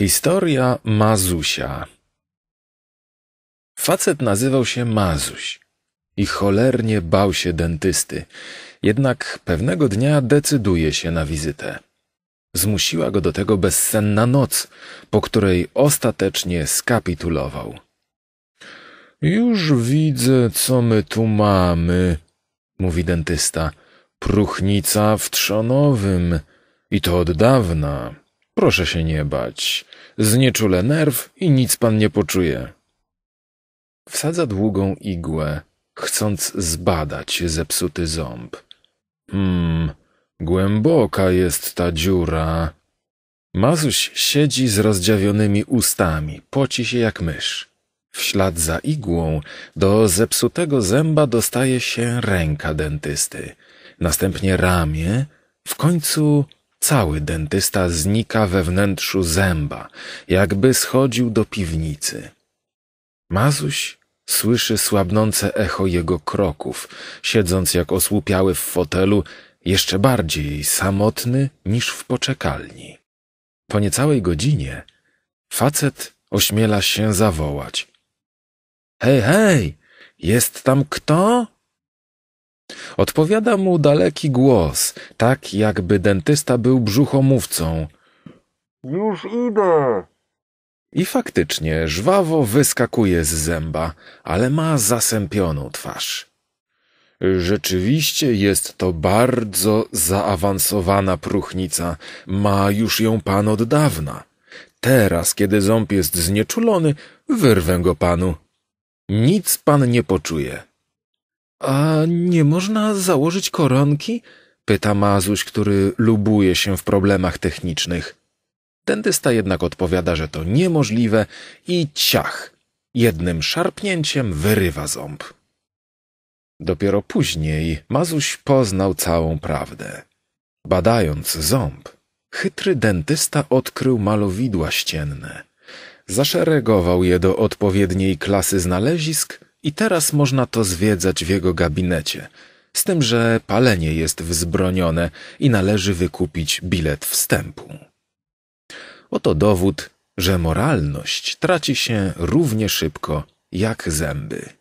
Historia Mazusia Facet nazywał się Mazuś i cholernie bał się dentysty, jednak pewnego dnia decyduje się na wizytę. Zmusiła go do tego bezsenna noc, po której ostatecznie skapitulował. Już widzę, co my tu mamy, mówi dentysta. Pruchnica w trzonowym i to od dawna. Proszę się nie bać. Znieczulę nerw i nic pan nie poczuje. Wsadza długą igłę, chcąc zbadać zepsuty ząb. Hmm, głęboka jest ta dziura. Mazuś siedzi z rozdziawionymi ustami, poci się jak mysz. W ślad za igłą do zepsutego zęba dostaje się ręka dentysty, następnie ramię, w końcu Cały dentysta znika we wnętrzu zęba, jakby schodził do piwnicy. Mazuś słyszy słabnące echo jego kroków, siedząc jak osłupiały w fotelu, jeszcze bardziej samotny niż w poczekalni. Po niecałej godzinie facet ośmiela się zawołać. Hej, hej, jest tam kto? Odpowiada mu daleki głos, tak jakby dentysta był brzuchomówcą. Już idę! I faktycznie żwawo wyskakuje z zęba, ale ma zasępioną twarz. Rzeczywiście jest to bardzo zaawansowana próchnica. Ma już ją pan od dawna. Teraz, kiedy ząb jest znieczulony, wyrwę go panu. Nic pan nie poczuje. A nie można założyć koronki? Pyta Mazuś, który lubuje się w problemach technicznych. Dentysta jednak odpowiada, że to niemożliwe i ciach. Jednym szarpnięciem wyrywa ząb. Dopiero później Mazuś poznał całą prawdę. Badając ząb, chytry dentysta odkrył malowidła ścienne. Zaszeregował je do odpowiedniej klasy znalezisk i teraz można to zwiedzać w jego gabinecie. Z tym, że palenie jest wzbronione i należy wykupić bilet wstępu. Oto dowód, że moralność traci się równie szybko jak zęby.